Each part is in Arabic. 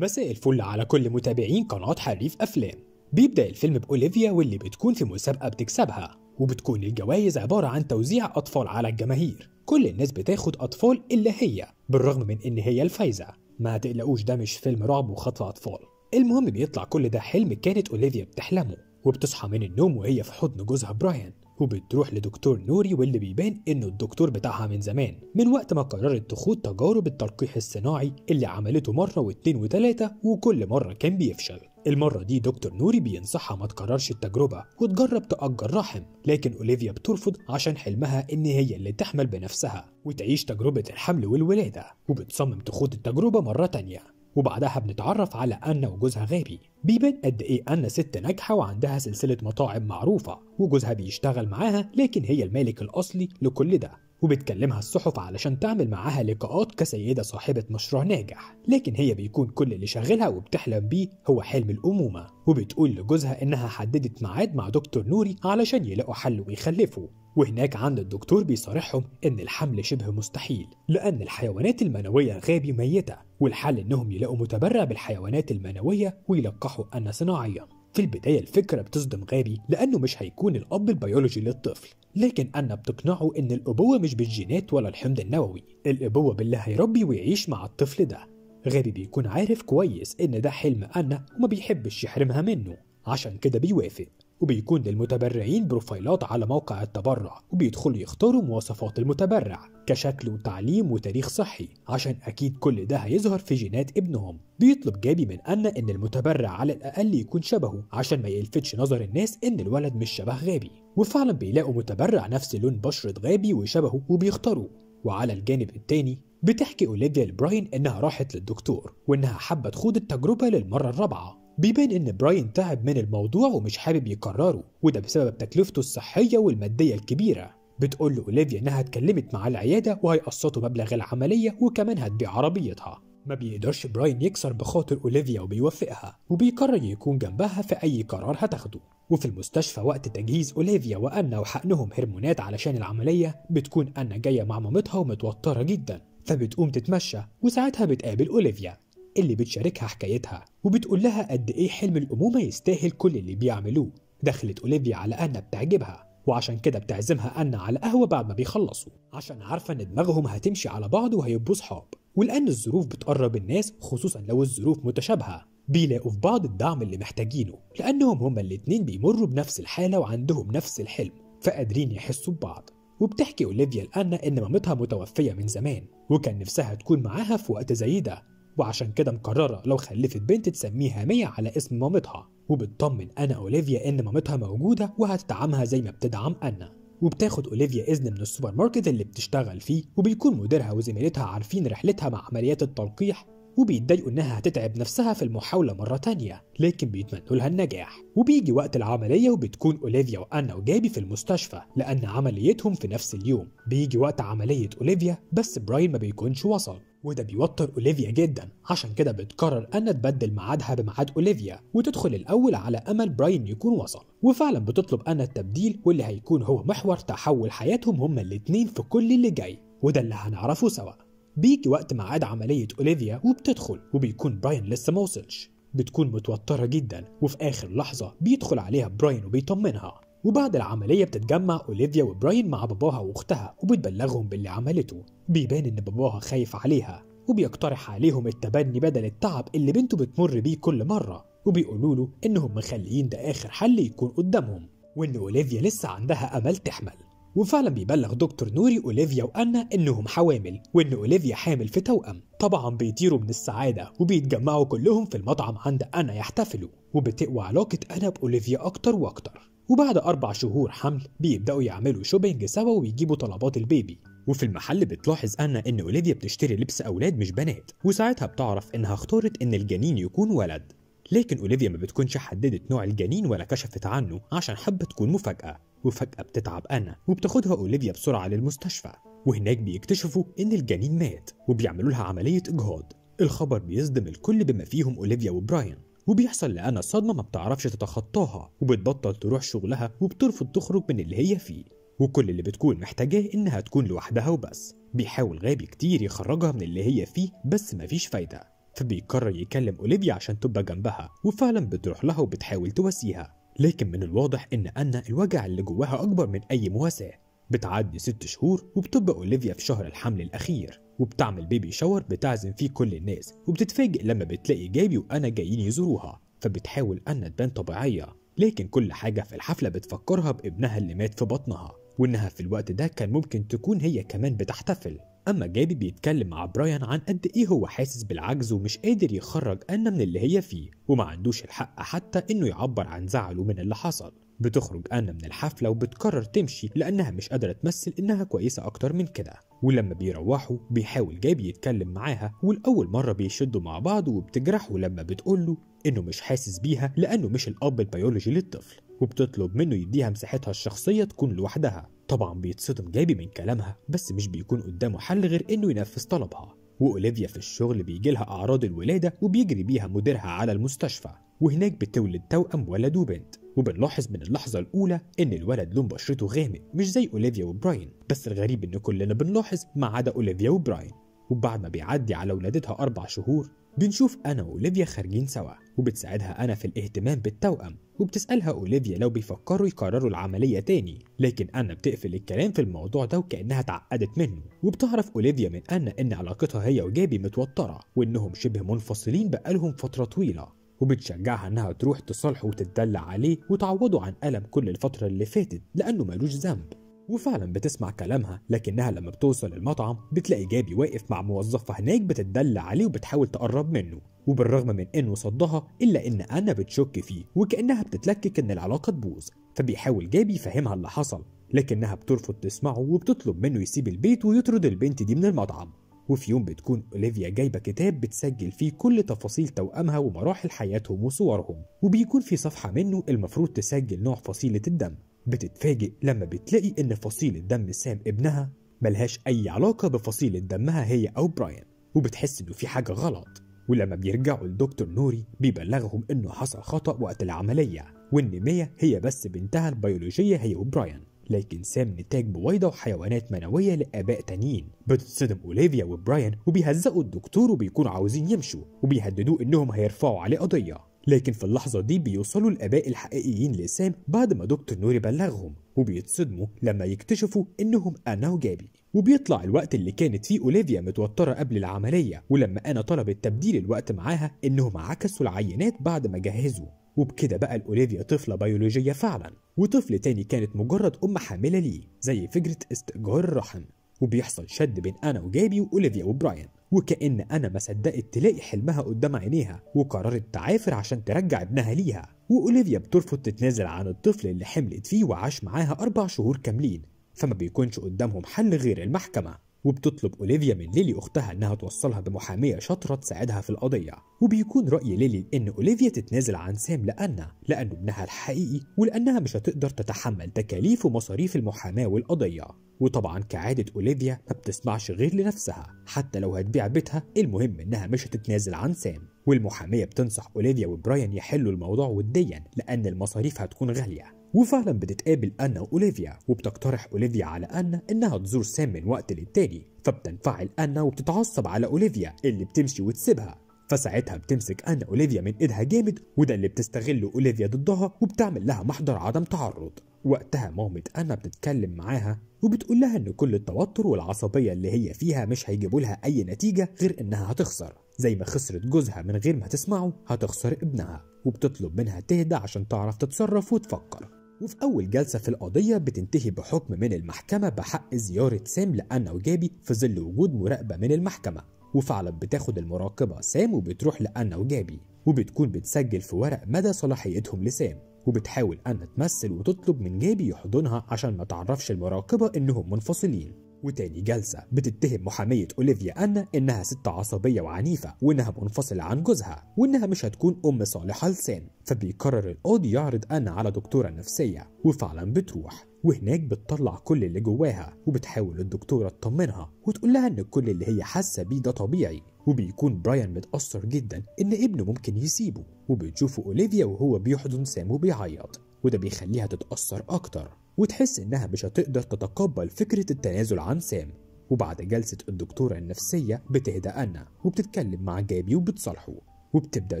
مساء الفل على كل متابعين قناة حريف أفلام بيبدأ الفيلم بأوليفيا واللي بتكون في مسابقة بتكسبها وبتكون الجوائز عبارة عن توزيع أطفال على الجماهير كل الناس بتاخد أطفال إلا هي بالرغم من إن هي الفايزة ما تقلقوش ده مش فيلم رعب وخطف أطفال المهم بيطلع كل ده حلم كانت أوليفيا بتحلمه وبتصحى من النوم وهي في حضن جوزها براين وبتروح لدكتور نوري واللي بيبان انه الدكتور بتاعها من زمان من وقت ما قررت تخوض تجارب التلقيح الصناعي اللي عملته مرة واتنين وتلاتة وكل مرة كان بيفشل المرة دي دكتور نوري بينصحها ما تكررش التجربة وتجرب تأجر رحم لكن أوليفيا بترفض عشان حلمها إن هي اللي تحمل بنفسها وتعيش تجربة الحمل والولادة وبتصمم تخوض التجربة مرة تانية وبعدها بنتعرف على أن وجوزها غابي بيبان قد إيه أن ست ناجحة وعندها سلسلة مطاعم معروفة وجوزها بيشتغل معاها لكن هي المالك الأصلي لكل ده وبتكلمها الصحف علشان تعمل معاها لقاءات كسيدة صاحبة مشروع ناجح لكن هي بيكون كل اللي شغلها وبتحلم بيه هو حلم الأمومة وبتقول لجوزها إنها حددت ميعاد مع دكتور نوري علشان يلاقوا حل ويخلفوا وهناك عند الدكتور بيصارحهم إن الحمل شبه مستحيل لأن الحيوانات المنوية غابي ميتة والحل إنهم يلاقوا متبرع بالحيوانات المنوية ويلقحوا أنا صناعيا في البداية الفكرة بتصدم غابي لأنه مش هيكون الأب البيولوجي للطفل لكن أنا بتقنعه إن الأبوة مش بالجينات ولا الحمض النووي الأبوة باللي هيربي ويعيش مع الطفل ده غابي بيكون عارف كويس إن ده حلم أنا وما بيحبش يحرمها منه عشان كده بيوافق وبيكون للمتبرعين بروفايلات على موقع التبرع وبيدخلوا يختاروا مواصفات المتبرع كشكل وتعليم وتاريخ صحي عشان أكيد كل ده هيظهر في جينات ابنهم بيطلب جابي من أن إن المتبرع على الأقل يكون شبهه عشان ما يلفتش نظر الناس إن الولد مش شبه غابي وفعلا بيلاقوا متبرع نفس لون بشرة غابي وشبهه وبيختاروه وعلى الجانب التاني بتحكي أوليفيا لبراين إنها راحت للدكتور وإنها حابة تخوض التجربة للمرة الرابعة بيبان إن براين تعب من الموضوع ومش حابب يكرره وده بسبب تكلفته الصحية والمادية الكبيرة بتقول له أوليفيا إنها اتكلمت مع العيادة وهيقسطوا مبلغ العملية وكمان هتبيع عربيتها ما بيقدرش براين يكسر بخاطر أوليفيا وبيوافقها وبيقرر يكون جنبها في أي قرار هتاخده وفي المستشفى وقت تجهيز أوليفيا وأنا وحقنهم هرمونات علشان العملية بتكون أنا جاية مع مامتها ومتوترة جدا فبتقوم تتمشى وساعتها بتقابل أوليفيا اللي بتشاركها حكايتها وبتقول لها قد إيه حلم الأمومة يستاهل كل اللي بيعملوه دخلت أوليفيا على أنا بتعجبها وعشان كده بتعزمها أنا على قهوة بعد ما بيخلصوا عشان عارفة إن دماغهم هتمشي على بعض وهيبقوا صحاب ولأن الظروف بتقرب الناس خصوصا لو الظروف متشابهة بيلاقوا في بعض الدعم اللي محتاجينه لأنهم هما الاتنين بيمروا بنفس الحالة وعندهم نفس الحلم فقادرين يحسوا ببعض وبتحكي أوليفيا لأنا إن مامتها متوفية من زمان وكان نفسها تكون معاها في وقت زي ده وعشان كده مقررة لو خلفت بنت تسميها مية على اسم مامتها وبتطمن أنا أوليفيا إن مامتها موجودة وهتدعمها زي ما بتدعم أنا وبتاخد اوليفيا اذن من السوبر ماركت اللي بتشتغل فيه وبيكون مديرها وزميلتها عارفين رحلتها مع عمليات التلقيح وبيتضايقوا انها هتتعب نفسها في المحاولة مرة تانية لكن بيتمنوا لها النجاح وبيجي وقت العملية وبتكون اوليفيا وانا وجابي في المستشفى لان عمليتهم في نفس اليوم بيجي وقت عملية اوليفيا بس براين ما بيكونش وصل وده بيوتر اوليفيا جدا عشان كده بتقرر ان تبدل ميعادها بميعاد اوليفيا وتدخل الاول على امل براين يكون وصل وفعلا بتطلب انا التبديل واللي هيكون هو محور تحول حياتهم هما الاثنين في كل اللي جاي وده اللي هنعرفه سوا بيجي وقت ميعاد عملية أوليفيا وبتدخل وبيكون براين لسه ما وصلش بتكون متوترة جدا وفي آخر لحظة بيدخل عليها براين وبيطمنها وبعد العملية بتتجمع أوليفيا وبراين مع باباها وأختها وبتبلغهم باللي عملته بيبان إن باباها خايف عليها وبيقترح عليهم التبني بدل التعب اللي بنته بتمر بيه كل مرة وبيقولوا له إنهم مخليين ده آخر حل يكون قدامهم وإن أوليفيا لسه عندها أمل تحمل وفعلا بيبلغ دكتور نوري اوليفيا وانا انهم حوامل وان اوليفيا حامل في توأم طبعا بيطيروا من السعاده وبيتجمعوا كلهم في المطعم عند انا يحتفلوا وبتقوى علاقه انا باوليفيا اكتر واكتر وبعد أربع شهور حمل بيبدأوا يعملوا شوبينج سوا ويجيبوا طلبات البيبي وفي المحل بتلاحظ أنا إن أوليفيا بتشتري لبس أولاد مش بنات وساعتها بتعرف إنها اختارت إن الجنين يكون ولد لكن أوليفيا ما بتكونش حددت نوع الجنين ولا كشفت عنه عشان حابة تكون مفاجأة وفجأة بتتعب أنا وبتاخدها أوليفيا بسرعة للمستشفى وهناك بيكتشفوا إن الجنين مات وبيعملوا لها عملية إجهاض الخبر بيصدم الكل بما فيهم أوليفيا وبراين وبيحصل لأنا صدمة ما بتعرفش تتخطاها وبتبطل تروح شغلها وبترفض تخرج من اللي هي فيه وكل اللي بتكون محتاجاه إنها تكون لوحدها وبس بيحاول غابي كتير يخرجها من اللي هي فيه بس مفيش فايدة فبيقرر يكلم أوليفيا عشان تبقى جنبها وفعلا بتروح لها وبتحاول تواسيها لكن من الواضح إن أنا الوجع اللي جواها أكبر من أي مواساة بتعدي ست شهور وبتبقى أوليفيا في شهر الحمل الأخير وبتعمل بيبي شاور بتعزم فيه كل الناس وبتتفاجئ لما بتلاقي جابي وأنا جايين يزوروها فبتحاول أن تبان طبيعية لكن كل حاجة في الحفلة بتفكرها بابنها اللي مات في بطنها وإنها في الوقت ده كان ممكن تكون هي كمان بتحتفل أما جابي بيتكلم مع برايان عن قد إيه هو حاسس بالعجز ومش قادر يخرج أنا من اللي هي فيه وما عندوش الحق حتى إنه يعبر عن زعله من اللي حصل بتخرج أنا من الحفلة وبتقرر تمشي لأنها مش قادرة تمثل إنها كويسة أكتر من كده ولما بيروحوا بيحاول جابي يتكلم معاها والأول مرة بيشدوا مع بعض وبتجرحه لما بتقول له إنه مش حاسس بيها لأنه مش الأب البيولوجي للطفل وبتطلب منه يديها مساحتها الشخصية تكون لوحدها طبعا بيتصدم جابي من كلامها بس مش بيكون قدامه حل غير انه ينفذ طلبها وأوليفيا في الشغل بيجي لها أعراض الولادة وبيجري بيها مديرها على المستشفى وهناك بتولد توأم ولد وبنت وبنلاحظ من اللحظة الأولى إن الولد لون بشرته غامق مش زي أوليفيا وبراين بس الغريب إن كلنا بنلاحظ ما عدا أوليفيا وبراين وبعد ما بيعدي على ولادتها أربع شهور بنشوف أنا وأوليفيا خارجين سوا وبتساعدها أنا في الاهتمام بالتوأم وبتسألها أوليفيا لو بيفكروا يكرروا العملية تاني لكن أنا بتقفل الكلام في الموضوع ده وكأنها اتعقدت منه وبتعرف أوليفيا من أنا إن علاقتها هي وجابي متوترة وإنهم شبه منفصلين بقالهم فترة طويلة وبتشجعها انها تروح تصالحه وتتدلع عليه وتعوضه عن الم كل الفتره اللي فاتت لانه ملوش ذنب وفعلا بتسمع كلامها لكنها لما بتوصل المطعم بتلاقي جابي واقف مع موظفة هناك بتتدلى عليه وبتحاول تقرب منه وبالرغم من انه صدها الا ان انا بتشك فيه وكانها بتتلكك ان العلاقه تبوظ فبيحاول جابي يفهمها اللي حصل لكنها بترفض تسمعه وبتطلب منه يسيب البيت ويطرد البنت دي من المطعم وفي يوم بتكون اوليفيا جايبه كتاب بتسجل فيه كل تفاصيل توامها ومراحل حياتهم وصورهم وبيكون في صفحه منه المفروض تسجل نوع فصيله الدم بتتفاجئ لما بتلاقي إن فصيلة دم سام ابنها ملهاش أي علاقة بفصيلة دمها هي أو براين وبتحس إنه في حاجة غلط ولما بيرجعوا لدكتور نوري بيبلغهم إنه حصل خطأ وقت العملية وإن ميا هي بس بنتها البيولوجية هي وبراين لكن سام نتاج بويضة وحيوانات منوية لآباء تانيين بتتصدم أوليفيا وبراين وبيهزقوا الدكتور وبيكونوا عاوزين يمشوا وبيهددوه إنهم هيرفعوا عليه قضية لكن في اللحظة دي بيوصلوا الآباء الحقيقيين لسام بعد ما دكتور نوري بلغهم وبيتصدموا لما يكتشفوا إنهم أنا وجابي وبيطلع الوقت اللي كانت فيه أوليفيا متوترة قبل العملية ولما أنا طلبت تبديل الوقت معاها إنهم عكسوا العينات بعد ما جهزوا وبكده بقى الأوليفيا طفلة بيولوجية فعلا وطفل تاني كانت مجرد أم حاملة ليه زي فكرة استئجار الرحم وبيحصل شد بين أنا وجابي وأوليفيا وبراين وكأن أنا ما صدقت تلاقي حلمها قدام عينيها وقررت تعافر عشان ترجع ابنها ليها وأوليفيا بترفض تتنازل عن الطفل اللي حملت فيه وعاش معاها أربع شهور كاملين فما بيكونش قدامهم حل غير المحكمة وبتطلب أوليفيا من ليلي أختها إنها توصلها بمحامية شاطرة تساعدها في القضية وبيكون رأي ليلي إن أوليفيا تتنازل عن سام لأنا لأنه ابنها الحقيقي ولأنها مش هتقدر تتحمل تكاليف ومصاريف المحاماة والقضية وطبعا كعادة أوليفيا ما بتسمعش غير لنفسها حتى لو هتبيع بيتها المهم إنها مش هتتنازل عن سام والمحامية بتنصح أوليفيا وبراين يحلوا الموضوع وديا لأن المصاريف هتكون غالية وفعلا بتتقابل أنا وأوليفيا وبتقترح أوليفيا على أنا إنها تزور سام من وقت للتاني فبتنفعل أنا وبتتعصب على أوليفيا اللي بتمشي وتسيبها فساعتها بتمسك أنا أوليفيا من إيدها جامد وده اللي بتستغله أوليفيا ضدها وبتعمل لها محضر عدم تعرض وقتها مامة أنا بتتكلم معاها وبتقول لها إن كل التوتر والعصبية اللي هي فيها مش هيجيبوا لها أي نتيجة غير إنها هتخسر زي ما خسرت جوزها من غير ما تسمعه هتخسر ابنها وبتطلب منها تهدى عشان تعرف تتصرف وتفكر وفي أول جلسة في القضية بتنتهي بحكم من المحكمة بحق زيارة سام لأنا وجابي في ظل وجود مراقبة من المحكمة وفعلا بتاخد المراقبة سام وبتروح لأنا وجابي وبتكون بتسجل في ورق مدى صلاحيتهم لسام وبتحاول أن تمثل وتطلب من جيبي يحضنها عشان ما تعرفش المراقبة إنهم منفصلين وتاني جلسة بتتهم محامية أوليفيا أن إنها ست عصبية وعنيفة وإنها منفصلة عن جوزها وإنها مش هتكون أم صالحة لسان فبيقرر القاضي يعرض أن على دكتورة نفسية وفعلا بتروح وهناك بتطلع كل اللي جواها وبتحاول الدكتورة تطمنها وتقول لها إن كل اللي هي حاسة بيه ده طبيعي وبيكون برايان متأثر جدا إن ابنه ممكن يسيبه وبتشوفه أوليفيا وهو بيحضن سام وبيعيط وده بيخليها تتأثر أكتر وتحس إنها مش هتقدر تتقبل فكرة التنازل عن سام وبعد جلسة الدكتورة النفسية بتهدأ أنا وبتتكلم مع جابي وبتصالحه وبتبدأ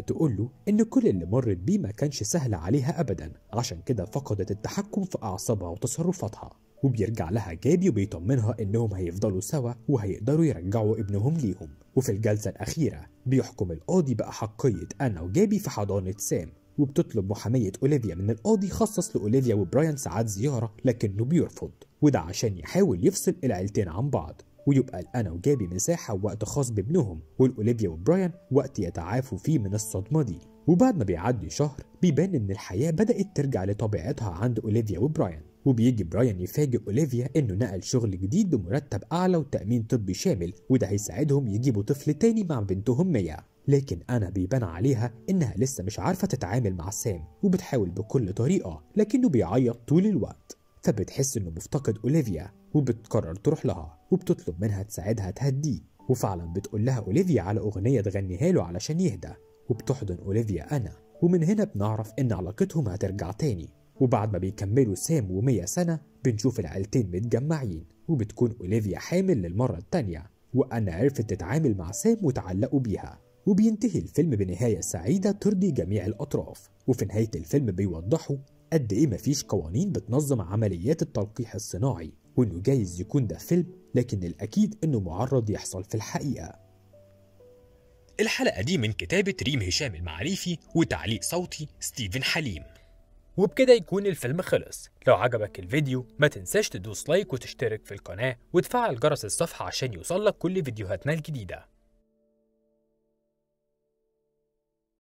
تقول له إن كل اللي مرت بيه ما كانش سهل عليها أبدا عشان كده فقدت التحكم في أعصابها وتصرفاتها وبيرجع لها جابي وبيطمنها إنهم هيفضلوا سوا وهيقدروا يرجعوا ابنهم ليهم وفي الجلسة الأخيرة بيحكم القاضي بأحقية أنا وجابي في حضانة سام وبتطلب محامية أوليفيا من القاضي يخصص لأوليفيا وبرايان ساعات زيارة لكنه بيرفض وده عشان يحاول يفصل العيلتين عن بعض ويبقى الأنا وجابي مساحة ووقت خاص بابنهم والأوليفيا وبرايان وقت يتعافوا فيه من الصدمة دي وبعد ما بيعدي شهر بيبان إن الحياة بدأت ترجع لطبيعتها عند أوليفيا وبرايان وبيجي براين يفاجئ اوليفيا انه نقل شغل جديد بمرتب اعلى وتامين طبي شامل وده هيساعدهم يجيبوا طفل تاني مع بنتهم ميا لكن أنا بيبان عليها إنها لسه مش عارفة تتعامل مع سام وبتحاول بكل طريقة لكنه بيعيط طول الوقت فبتحس إنه مفتقد أوليفيا وبتقرر تروح لها وبتطلب منها تساعدها تهديه وفعلا بتقول لها أوليفيا على أغنية تغنيها له علشان يهدى وبتحضن أوليفيا أنا ومن هنا بنعرف إن علاقتهم هترجع تاني وبعد ما بيكملوا سام ومية سنة بنشوف العيلتين متجمعين وبتكون أوليفيا حامل للمرة التانية وأنا عرفت تتعامل مع سام وتعلقوا بيها وبينتهي الفيلم بنهاية سعيدة ترضي جميع الأطراف وفي نهاية الفيلم بيوضحوا قد إيه مفيش قوانين بتنظم عمليات التلقيح الصناعي وإنه جايز يكون ده فيلم لكن الأكيد إنه معرض يحصل في الحقيقة الحلقة دي من كتابة ريم هشام المعريفي وتعليق صوتي ستيفن حليم وبكده يكون الفيلم خلص لو عجبك الفيديو ما تنساش تدوس لايك وتشترك في القناة وتفعل جرس الصفحة عشان يوصلك كل فيديوهاتنا الجديدة